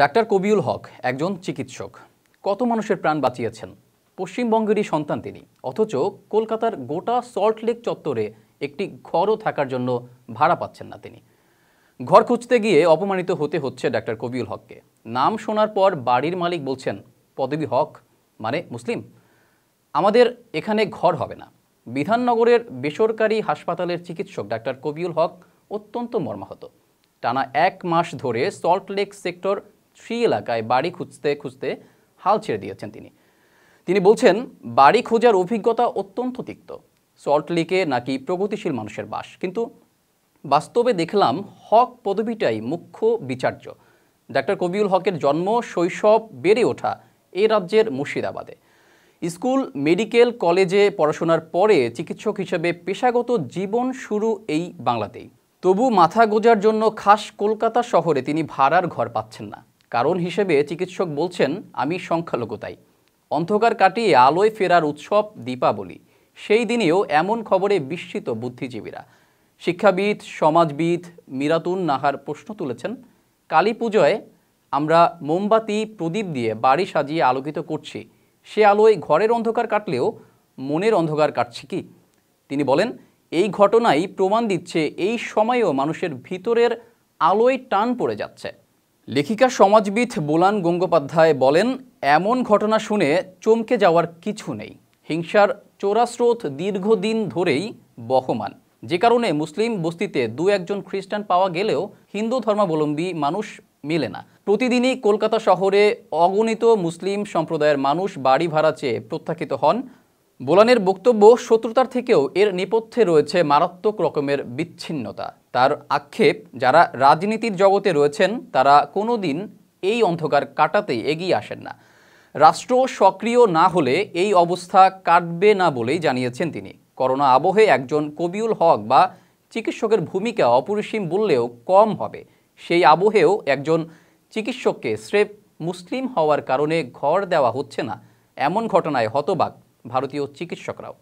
doctor কবিউল হক একজন চিকিৎসক কত মানুষের প্রাণ বাঁচিয়েছেন পশ্চিমবঙ্গেরই সন্তান তিনি অথচ কলকাতার গোটা সল্টলেক চত্বরে একটি ঘরও থাকার জন্য ভাড়া পাচ্ছেন না তিনি ঘর খুঁজতে গিয়ে অপমানিত হতে হচ্ছে ডাক্তার কবিউল হককে নাম শোনার পর বাড়ির মালিক বলছেন পদবী হক মানে মুসলিম আমাদের এখানে ঘর হবে না বিধাননগরের বেসরকারি হাসপাতালের চিকিৎসক ডাক্তার কবিউল হক অত্যন্ত মর্মাহত টানা এক মাস ধরে সল্টলেক সেক্টর সেই এলাকায় বাড়ি খুঁজতে খুঁজতে হাল ছেড়ে দিয়েছেন তিনি তিনি বলছেন বাড়ি খোঁজার অভিজ্ঞতা অত্যন্ত তিক্ত সল্টলিকে নাকি প্রগতিশীল মানুষের বাস কিন্তু বাস্তবে দেখলাম হক পদবিটাই মুখ্য বিচার্য ডাক্তার কবিউল হকের জন্ম শৈশব বেড়ে ওঠা এ রাজ্যের মুর্শিদাবাদে স্কুল মেডিকেল কলেজে পড়াশোনার পরে চিকিৎসক হিসেবে পেশাগত জীবন শুরু এই বাংলাতেই তবু মাথা গোজার জন্য খাস কলকাতা শহরে তিনি ভাড়ার ঘর পাচ্ছেন না কারণ হিসেবে চিকিৎসক বলছেন আমি সংখ্যালঘুতাই অন্ধকার কাটিয়ে আলোয় ফেরার উৎসব দীপাবলি সেই দিনেও এমন খবরে বিস্মিত বুদ্ধিজীবীরা শিক্ষাবিদ সমাজবিদ মিরাতুন নাহার প্রশ্ন তুলেছেন কালী পুজোয় আমরা মোমবাতি প্রদীপ দিয়ে বাড়ি সাজিয়ে আলোকিত করছি সে আলোয় ঘরের অন্ধকার কাটলেও মনের অন্ধকার কাটছে কি তিনি বলেন এই ঘটনাই প্রমাণ দিচ্ছে এই সময়েও মানুষের ভিতরের আলোয় টান পড়ে যাচ্ছে লেখিকা সমাজবিদ বোলান গঙ্গোপাধ্যায় বলেন এমন ঘটনা শুনে চমকে যাওয়ার কিছু নেই হিংসার চোরাস্রোত দীর্ঘদিন ধরেই বহমান যে কারণে মুসলিম বস্তিতে দু একজন খ্রিস্টান পাওয়া গেলেও হিন্দু ধর্মাবলম্বী মানুষ মেলে না প্রতিদিনই কলকাতা শহরে অগণিত মুসলিম সম্প্রদায়ের মানুষ বাড়ি ভাড়া চেয়ে প্রত্যাখিত হন বোলানের বক্তব্য শত্রুতার থেকেও এর নেপথ্যে রয়েছে মারাত্মক রকমের বিচ্ছিন্নতা তার আক্ষেপ যারা রাজনীতির জগতে রয়েছেন তারা কোনো দিন এই অন্ধকার কাটাতে এগিয়ে আসেন না রাষ্ট্র সক্রিয় না হলে এই অবস্থা কাটবে না বলেই জানিয়েছেন তিনি করোনা আবহে একজন কবিউল হক বা চিকিৎসকের ভূমিকা অপরিসীম বললেও কম হবে সেই আবহেও একজন চিকিৎসককে স্রেফ মুসলিম হওয়ার কারণে ঘর দেওয়া হচ্ছে না এমন ঘটনায় হতবাক ভারতীয় চিকিৎসকরাও